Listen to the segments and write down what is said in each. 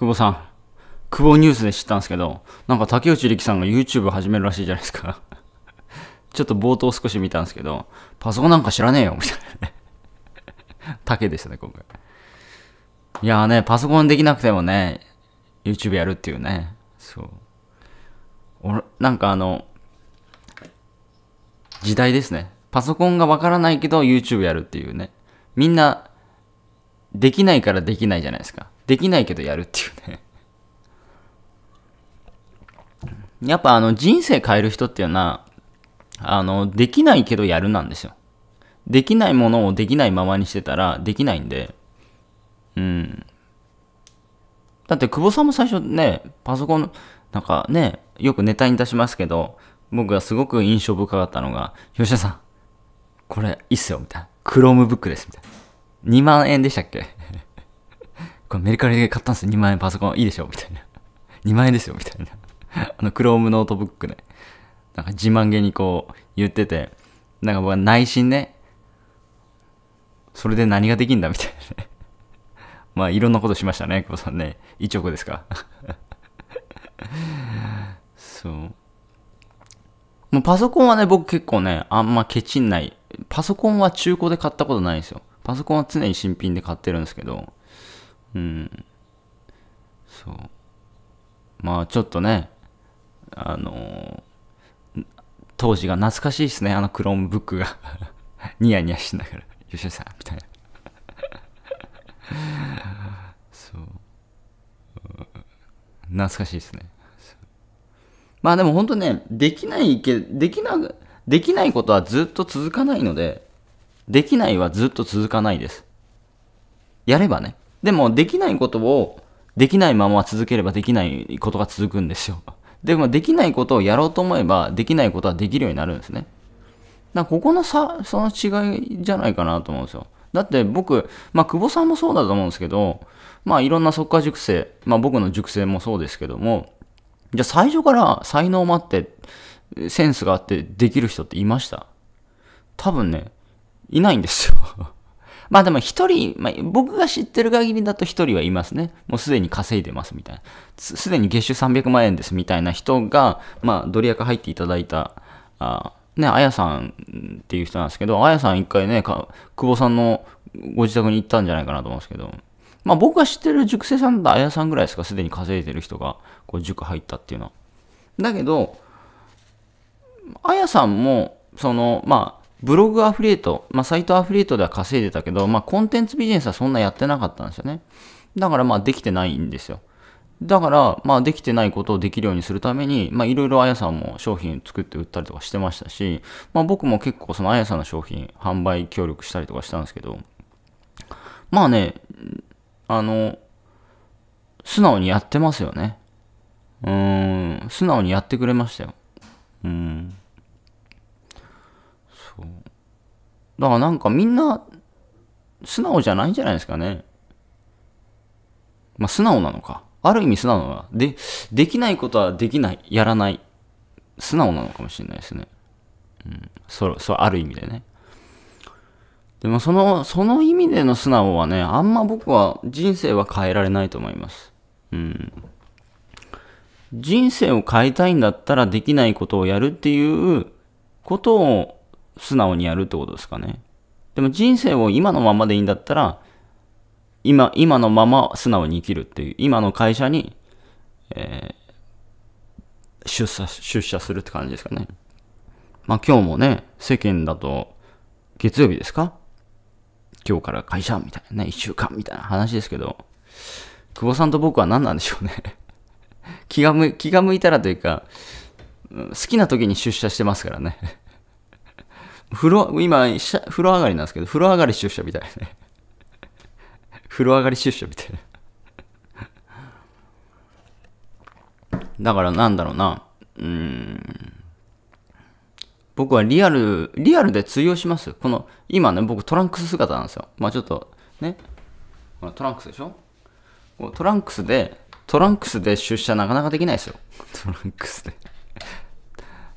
久保さん、久保ニュースで知ったんですけど、なんか竹内力さんが YouTube 始めるらしいじゃないですか。ちょっと冒頭少し見たんですけど、パソコンなんか知らねえよ、みたいなね。竹でしたね、今回。いやーね、パソコンできなくてもね、YouTube やるっていうね。そう。俺、なんかあの、時代ですね。パソコンがわからないけど YouTube やるっていうね。みんなできないからできないじゃないですか。できないけどやるっていうねやっぱあの人生変える人っていうのは、あの、できないけどやるなんですよ。できないものをできないままにしてたらできないんで、うん。だって久保さんも最初ね、パソコン、なんかね、よくネタに出しますけど、僕がすごく印象深かったのが、吉田さん、これいいっすよ、みたいな。Chromebook です、みたいな。2万円でしたっけ これメルカリで買ったんですよ。2万円パソコン。いいでしょみたいな。2万円ですよ。みたいな。あの、クロームノートブックね。なんか自慢げにこう言ってて、なんか僕は内心ね、それで何ができんだみたいなね。まあいろんなことしましたね、久保さんね。一億ですか。そう。もうパソコンはね、僕結構ね、あんまケチんない。パソコンは中古で買ったことないんですよ。パソコンは常に新品で買ってるんですけど、うん。そう。まあちょっとね、あのー、当時が懐かしいですね、あのクロームブックが ニヤニヤしながら、吉田さん、みたいな そう。懐かしいですね。まあでも本当ね、できないけ、できな、できないことはずっと続かないので、できないはずっと続かないです。やればね。でも、できないことを、できないまま続ければできないことが続くんですよ。でも、できないことをやろうと思えば、できないことはできるようになるんですね。だここの差、その違いじゃないかなと思うんですよ。だって僕、まあ、久保さんもそうだと思うんですけど、まあ、いろんなっか。塾生、まあ、僕の塾生もそうですけども、じゃあ最初から才能もあって、センスがあってできる人っていました多分ね、いないんですよ まあでも一人、まあ、僕が知ってる限りだと一人はいますね。もうすでに稼いでますみたいな。すでに月収300万円ですみたいな人が、まあ、ドリアカ入っていただいた、あね、あやさんっていう人なんですけど、あやさん一回ね、久保さんのご自宅に行ったんじゃないかなと思うんですけど、まあ僕が知ってる塾生さんだとあやさんぐらいですか、すでに稼いでる人が、こう塾入ったっていうのは。だけど、あやさんも、その、まあ、ブログアフリエイト、まあ、サイトアフリエイトでは稼いでたけど、まあ、コンテンツビジネスはそんなやってなかったんですよね。だから、まあ、できてないんですよ。だから、まあ、できてないことをできるようにするために、まあ、いろいろあやさんも商品作って売ったりとかしてましたし、まあ、僕も結構そのあやさんの商品、販売協力したりとかしたんですけど、まあね、あの、素直にやってますよね。うん、素直にやってくれましたよ。うん。だからなんかみんな、素直じゃないんじゃないですかね。まあ素直なのか。ある意味素直なのか。で、できないことはできない、やらない。素直なのかもしれないですね。うん。そう、そう、ある意味でね。でもその、その意味での素直はね、あんま僕は人生は変えられないと思います。うん。人生を変えたいんだったらできないことをやるっていうことを素直にやるってことですかね。でも人生を今のままでいいんだったら、今、今のまま素直に生きるっていう、今の会社に、えー、出社、出社するって感じですかね。まあ今日もね、世間だと、月曜日ですか今日から会社みたいなね、一週間みたいな話ですけど、久保さんと僕は何なんでしょうね 気が向。気が向いたらというか、好きな時に出社してますからね風呂、今、風呂上がりなんですけど、風呂上がり出社みたいすね。風呂上がり出社みたいな。だからなんだろうな。うん。僕はリアル、リアルで通用しますこの、今ね、僕トランクス姿なんですよ。まあちょっと、ね。トランクスでしょトランクスで、トランクスで出社なかなかできないですよ。トランクスで。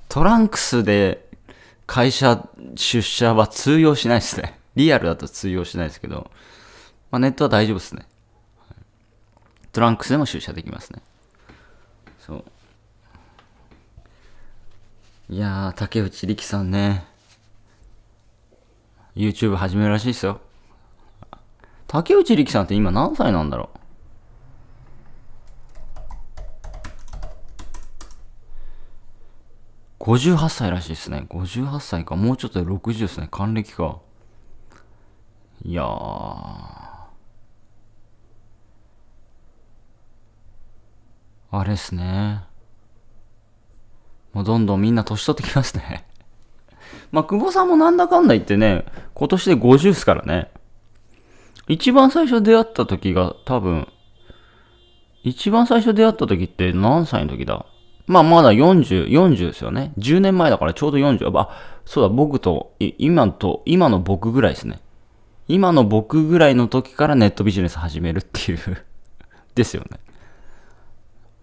トランクスで会社出社は通用しないですね。リアルだと通用しないですけど、まあ、ネットは大丈夫ですね。トランクスでも出社できますね。そう。いやー、竹内力さんね、YouTube 始めるらしいですよ。竹内力さんって今何歳なんだろう58歳らしいですね。58歳か。もうちょっとで60ですね。還暦か。いやあれですね。もうどんどんみんな年取ってきますね まあ、久保さんもなんだかんだ言ってね、今年で50っすからね。一番最初出会った時が多分、一番最初出会った時って何歳の時だまあまだ40、40ですよね。10年前だからちょうど40。あ、そうだ、僕と、今と、今の僕ぐらいですね。今の僕ぐらいの時からネットビジネス始めるっていう ですよね。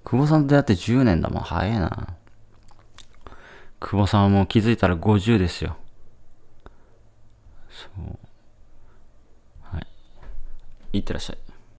久保さんと出会って10年だもん。早いな。久保さんも気づいたら50ですよ。そう。はい。いってらっしゃい。